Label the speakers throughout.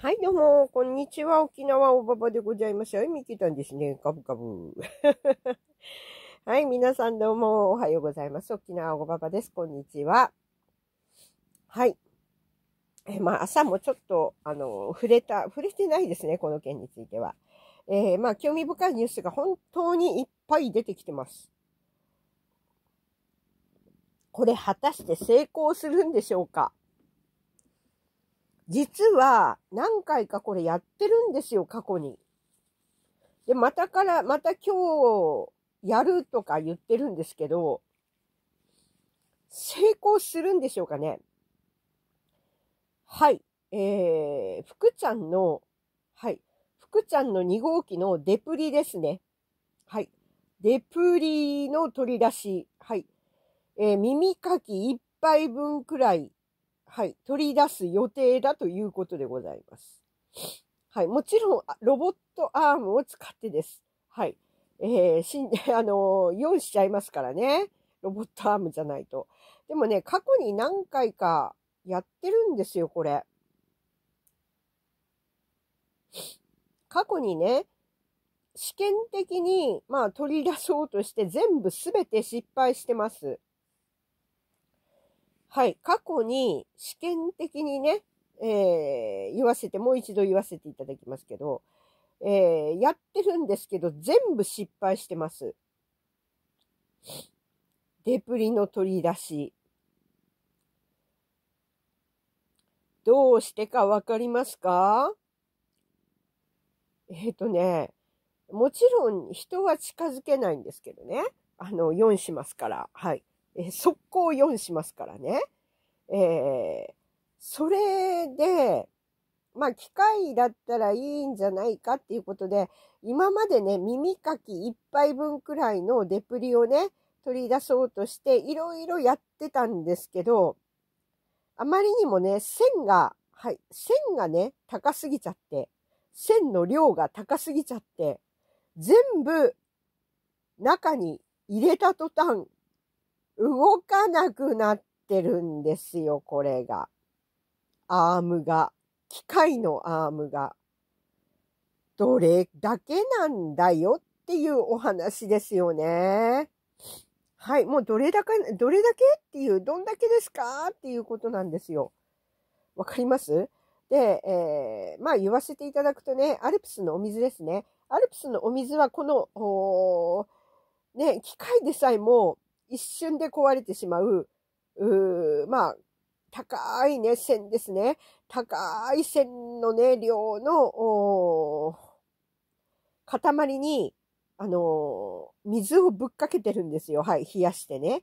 Speaker 1: はい、どうも、こんにちは。沖縄おばばでございます。はい、見てたんですね。かぶかぶ。はい、皆さんどうも、おはようございます。沖縄おばばです。こんにちは。はい。え、まあ、朝もちょっと、あの、触れた、触れてないですね、この件については。えー、まあ、興味深いニュースが本当にいっぱい出てきてます。これ、果たして成功するんでしょうか実は何回かこれやってるんですよ、過去に。で、またから、また今日やるとか言ってるんですけど、成功するんでしょうかねはい。えー、福ちゃんの、はい。福ちゃんの2号機のデプリですね。はい。デプリの取り出し。はい。えー、耳かき1杯分くらいはい、取り出す予定だということでございます。はい、もちろん、ロボットアームを使ってです。はい。えー、死ん、で、あのー、用しちゃいますからね。ロボットアームじゃないと。でもね、過去に何回かやってるんですよ、これ。過去にね、試験的に、まあ、取り出そうとして全部すべて失敗してます。はい、過去に試験的にね、えー、言わせて、もう一度言わせていただきますけど、えー、やってるんですけど、全部失敗してます。デプリの取り出し。どうしてかわかりますかえっ、ー、とね、もちろん人は近づけないんですけどね。あの、4しますから。はい。え速攻4しますからね。えー、それで、まあ、機械だったらいいんじゃないかっていうことで、今までね、耳かき1杯分くらいのデプリをね、取り出そうとして、いろいろやってたんですけど、あまりにもね、線が、はい、線がね、高すぎちゃって、線の量が高すぎちゃって、全部中に入れた途端、動かなくなってるんですよ、これが。アームが。機械のアームが。どれだけなんだよっていうお話ですよね。はい。もうどれだけ、どれだけっていう、どんだけですかっていうことなんですよ。わかりますで、えー、まあ言わせていただくとね、アルプスのお水ですね。アルプスのお水はこの、ね、機械でさえも一瞬で壊れてしまう、うまあ、高いね、線ですね。高い線のね、量の、塊に、あのー、水をぶっかけてるんですよ。はい、冷やしてね。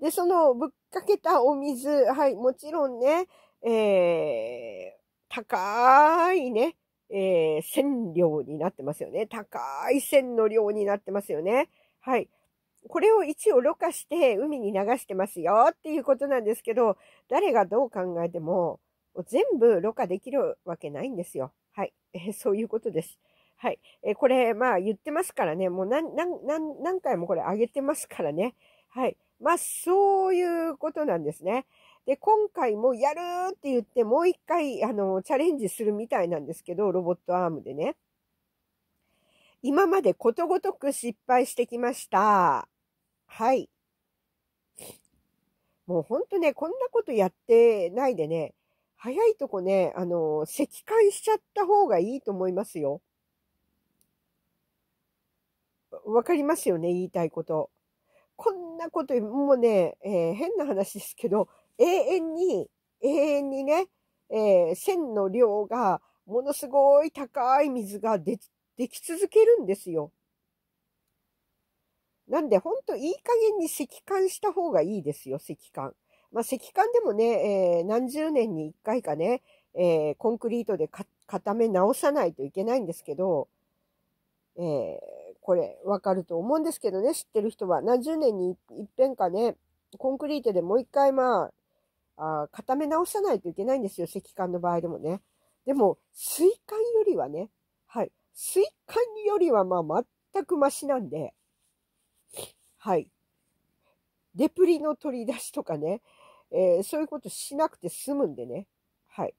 Speaker 1: で、そのぶっかけたお水、はい、もちろんね、えー、高いね、えー、線量になってますよね。高い線の量になってますよね。はい。これを一応ろ過して海に流してますよっていうことなんですけど、誰がどう考えても全部ろ過できるわけないんですよ。はい。えー、そういうことです。はい。えー、これ、まあ言ってますからね。もう何、何、何、何回もこれ上げてますからね。はい。まあそういうことなんですね。で、今回もやるって言ってもう一回、あの、チャレンジするみたいなんですけど、ロボットアームでね。今までことごとく失敗してきました。はい。もうほんとね、こんなことやってないでね、早いとこね、あの、石灰しちゃった方がいいと思いますよ。わかりますよね、言いたいこと。こんなこと、もうね、えー、変な話ですけど、永遠に、永遠にね、えー、線の量がものすごい高い水がででき続けるんですよ。なんで、ほんといい加減に石管した方がいいですよ、石管。まあ、石管でもね、えー、何十年に一回かね、えー、コンクリートで固め直さないといけないんですけど、えー、これ、わかると思うんですけどね、知ってる人は。何十年に一遍かね、コンクリートでもう一回、まあ、あ固め直さないといけないんですよ、石管の場合でもね。でも、水管よりはね、はい、水管よりはまあ、全くマシなんで、はい。デプリの取り出しとかね、えー、そういうことしなくて済むんでね。はい。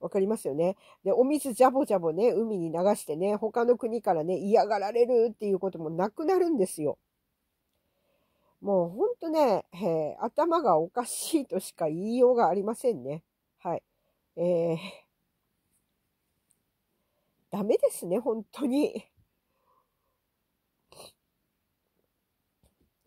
Speaker 1: わかりますよね。で、お水ジャボジャボね、海に流してね、他の国からね、嫌がられるっていうこともなくなるんですよ。もうほんとね、えー、頭がおかしいとしか言いようがありませんね。はい。えー、ダメですね、本当に。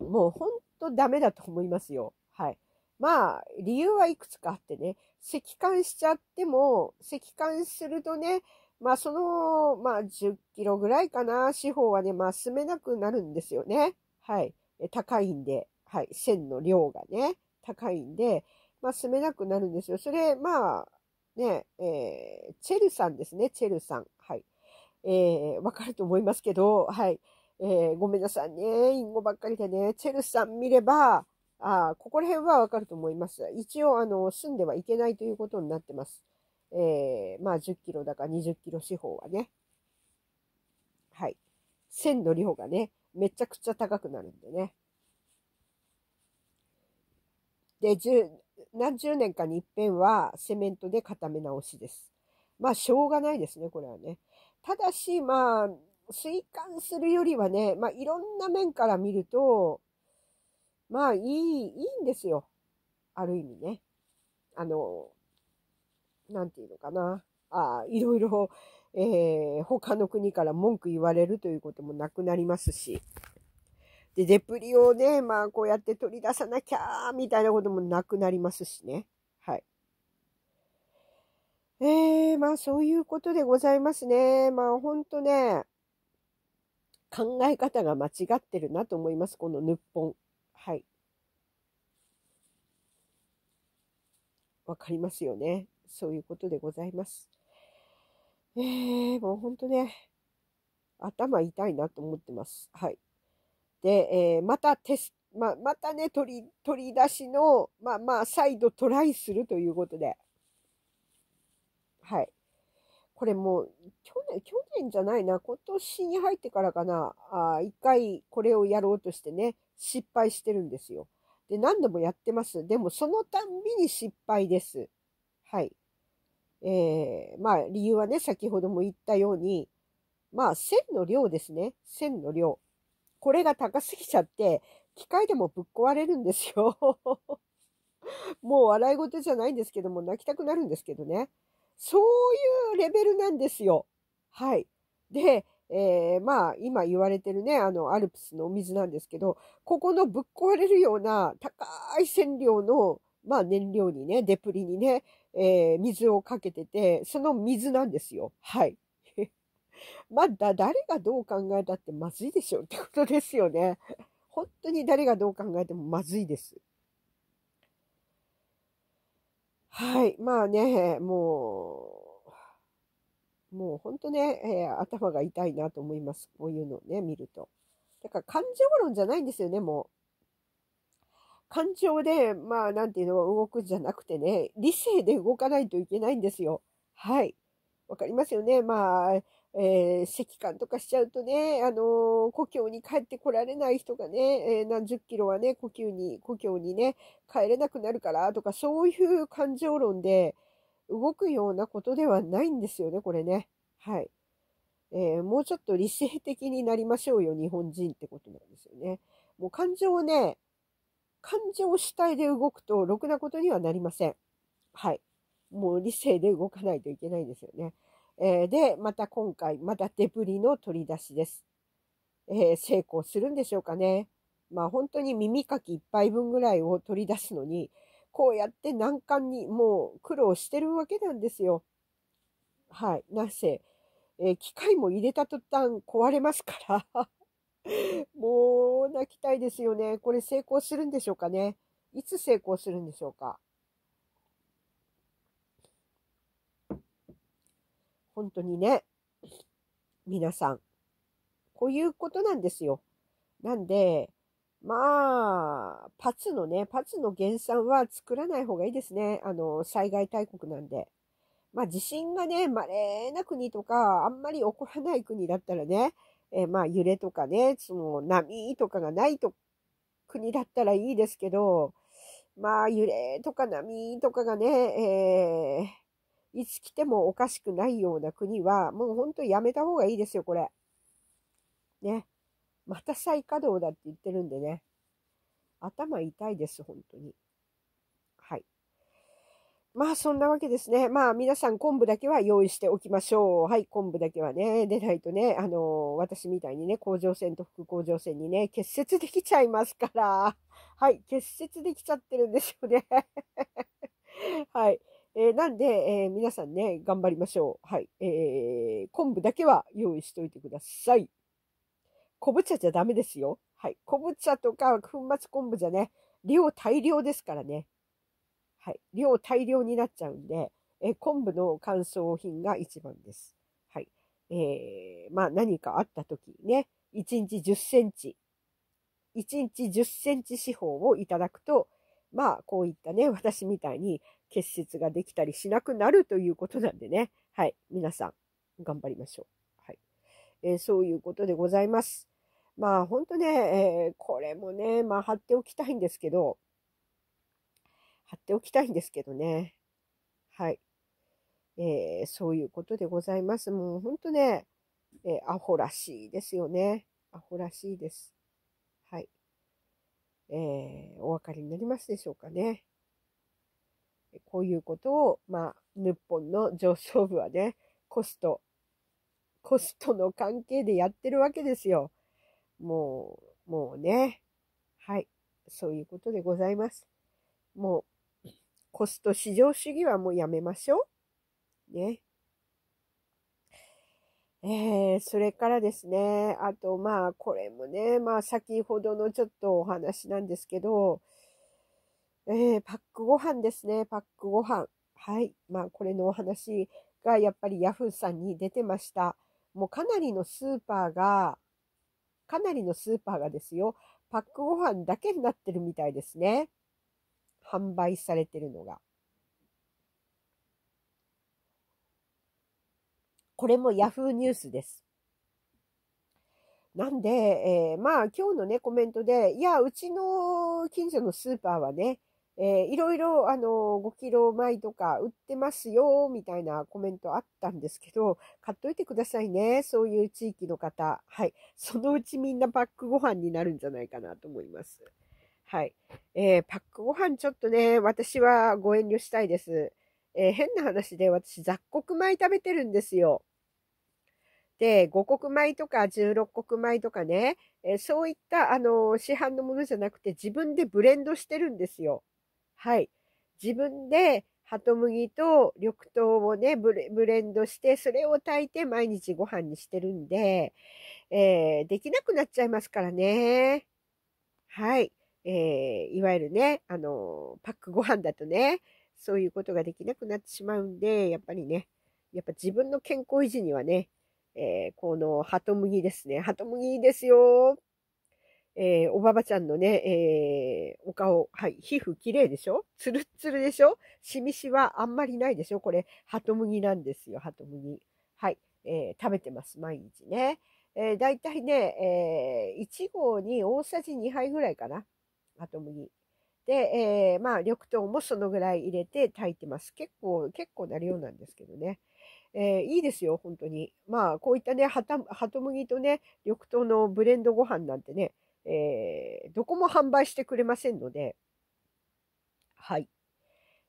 Speaker 1: もうほんとダメだと思いますよ。はい。まあ、理由はいくつかあってね、咳管しちゃっても、咳管するとね、まあその、まあ10キロぐらいかな、四方はね、まあ進めなくなるんですよね。はい。高いんで、はい。線の量がね、高いんで、まあ進めなくなるんですよ。それ、まあ、ね、えー、チェルさんですね、チェルさん。はい。えー、わかると思いますけど、はい。えー、ごめんなさいね。インゴばっかりでね。チェルさん見れば、あここら辺はわかると思います。一応、あの、住んではいけないということになってます。えー、まあ、10キロだか20キロ四方はね。はい。線の量がね、めちゃくちゃ高くなるんでね。で、十、何十年かに一遍はセメントで固め直しです。まあ、しょうがないですね、これはね。ただし、まあ、水管するよりはね、まあ、いろんな面から見ると、まあ、いい、いいんですよ。ある意味ね。あの、なんていうのかな。あいろいろ、えー、他の国から文句言われるということもなくなりますし。で、デプリをね、まあ、こうやって取り出さなきゃ、みたいなこともなくなりますしね。はい。えー、まあ、そういうことでございますね。まあ、ほんとね、考え方が間違ってるなと思います、このぬっぽん。はい。わかりますよね。そういうことでございます。えー、もうほんとね、頭痛いなと思ってます。はい。で、えー、またテスままたね、取り、取り出しの、まあまあ、再度トライするということで。はい。これもう去年、去年じゃないな、今年に入ってからかな、あ一回これをやろうとしてね、失敗してるんですよ。で、何度もやってます。でも、そのたんびに失敗です。はい。えー、まあ、理由はね、先ほども言ったように、まあ、線の量ですね。線の量。これが高すぎちゃって、機械でもぶっ壊れるんですよ。もう笑い事じゃないんですけども、泣きたくなるんですけどね。そういうレベルなんですよ。はい。で、えー、まあ、今言われてるね、あの、アルプスのお水なんですけど、ここのぶっ壊れるような高い線量の、まあ、燃料にね、デプリにね、えー、水をかけてて、その水なんですよ。はい。まだ誰がどう考えたってまずいでしょってことですよね。本当に誰がどう考えてもまずいです。はい。まあね、もう、もう本当ね、えー、頭が痛いなと思います。こういうのをね、見ると。だから感情論じゃないんですよね、もう。感情で、まあ、なんていうの、動くじゃなくてね、理性で動かないといけないんですよ。はい。わかりますよね。まあ、えー、席間とかしちゃうとね、あのー、故郷に帰ってこられない人がね、えー、何十キロはね、故郷に、故郷にね、帰れなくなるからとか、そういう感情論で動くようなことではないんですよね、これね。はい。えー、もうちょっと理性的になりましょうよ、日本人ってことなんですよね。もう感情をね、感情主体で動くと、ろくなことにはなりません。はい。もう理性で動かないといけないんですよね。えー、で、また今回、またデブリの取り出しです。えー、成功するんでしょうかね。まあ本当に耳かき1杯分ぐらいを取り出すのに、こうやって難関にもう苦労してるわけなんですよ。はい。なぜ、えー、機械も入れた途端壊れますから もう泣きたいですよね。これ成功するんでしょうかね。いつ成功するんでしょうか。本当にね、皆さん。こういうことなんですよ。なんで、まあ、パツのね、パツの減産は作らない方がいいですね。あの、災害大国なんで。まあ、地震がね、稀な国とか、あんまり起こらない国だったらね、えー、まあ、揺れとかね、その波とかがないと国だったらいいですけど、まあ、揺れとか波とかがね、えーいつ来てもおかしくないような国は、もうほんとやめた方がいいですよ、これ。ね。また再稼働だって言ってるんでね。頭痛いです、本当に。はい。まあそんなわけですね。まあ皆さん昆布だけは用意しておきましょう。はい、昆布だけはね、出ないとね、あのー、私みたいにね、甲状腺と副甲状腺にね、結節できちゃいますから。はい、結節できちゃってるんですよね。はい。えー、なんで、えー、皆さんね、頑張りましょう。はい。えー、昆布だけは用意しといてください。昆布茶じゃダメですよ。はい。昆布茶とか粉末昆布じゃね、量大量ですからね。はい。量大量になっちゃうんで、え昆布の乾燥品が一番です。はい。えー、まあ何かあった時ね、1日10センチ、1日10センチ四方をいただくと、まあ、こういったね、私みたいに結節ができたりしなくなるということなんでね。はい。皆さん、頑張りましょう。はい。えー、そういうことでございます。まあ、ほんとね、えー、これもね、まあ、貼っておきたいんですけど、貼っておきたいんですけどね。はい。えー、そういうことでございます。もうほんとね、えー、アホらしいですよね。アホらしいです。ー、お分かりになりますでしょうかね。こういうことを、まあ、日本の上層部はね、コスト、コストの関係でやってるわけですよ。もう、もうね。はい。そういうことでございます。もう、コスト至上主義はもうやめましょう。ね。えー、それからですね、あとまあこれもね、まあ先ほどのちょっとお話なんですけど、えー、パックご飯ですね、パックご飯。はい。まあこれのお話がやっぱりヤフーさんに出てました。もうかなりのスーパーが、かなりのスーパーがですよ、パックご飯だけになってるみたいですね。販売されてるのが。これも Yahoo ニュースです。なんで、えー、まあ今日のね、コメントで、いや、うちの近所のスーパーはね、えー、いろいろ、あの、5キロ米とか売ってますよ、みたいなコメントあったんですけど、買っといてくださいね、そういう地域の方。はい。そのうちみんなパックご飯になるんじゃないかなと思います。はい。えー、パックご飯ちょっとね、私はご遠慮したいです。えー、変な話で私雑穀米食べてるんですよ。で、五穀米とか16穀米とかね、えー、そういったあのー、市販のものじゃなくて自分でブレンドしてるんですよ。はい。自分で鳩麦と緑豆をねブレ、ブレンドして、それを炊いて毎日ご飯にしてるんで、えー、できなくなっちゃいますからね。はい。えー、いわゆるね、あの、パックご飯だとね、そういうことができなくなってしまうんで、やっぱりね、やっぱ自分の健康維持にはね、えー、このハトムギですね。ハトムギですよ。えー、おばばちゃんのね、えー、お顔、はい、皮膚綺麗でしょツルッツルでしょしみしはあんまりないでしょこれ、ハトムギなんですよ、ハトムギ。はい、えー、食べてます、毎日ね。えー、だいたいね、えー、1合に大さじ2杯ぐらいかな、ハトムギ。で、えー、まあ、緑豆もそのぐらい入れて炊いてます。結構、結構な量なんですけどね。えー、いいですよ、本当に。まあ、こういったね、ハトはと麦とね、緑豆のブレンドご飯なんてね、えー、どこも販売してくれませんので、はい。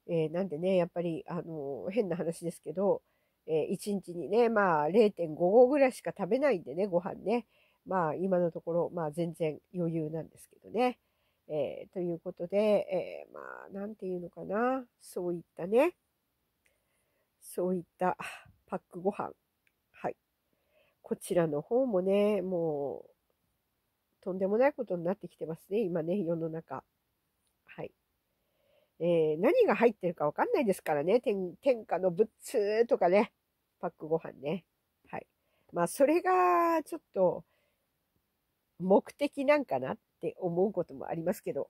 Speaker 1: えー、なんでね、やっぱり、あの変な話ですけど、え1日にね、まあ、0.5合ぐらいしか食べないんでね、ご飯ね。まあ、今のところ、まあ、全然余裕なんですけどね。えー、ということで、えー、まあ、なんていうのかな、そういったね、そういったパックご飯。はい。こちらの方もね、もう、とんでもないことになってきてますね、今ね、世の中。はい。えー、何が入ってるかわかんないですからね、天天下の仏通とかね、パックご飯ね。はい。まあ、それが、ちょっと、目的なんかなっって思うこともありますけど、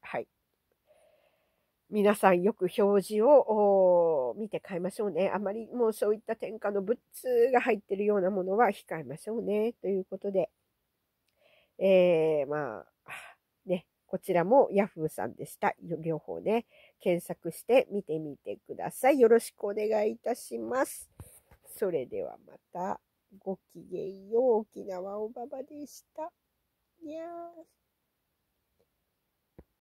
Speaker 1: はい。皆さんよく表示を見て買いましょうね。あまりもうそういった天下の物が入ってるようなものは控えましょうね。ということで、えー、まあ、ね、こちらも Yahoo さんでした。両方ね、検索して見てみてください。よろしくお願いいたします。それではまた、ごきげんよう。沖縄おばばでした。Yes.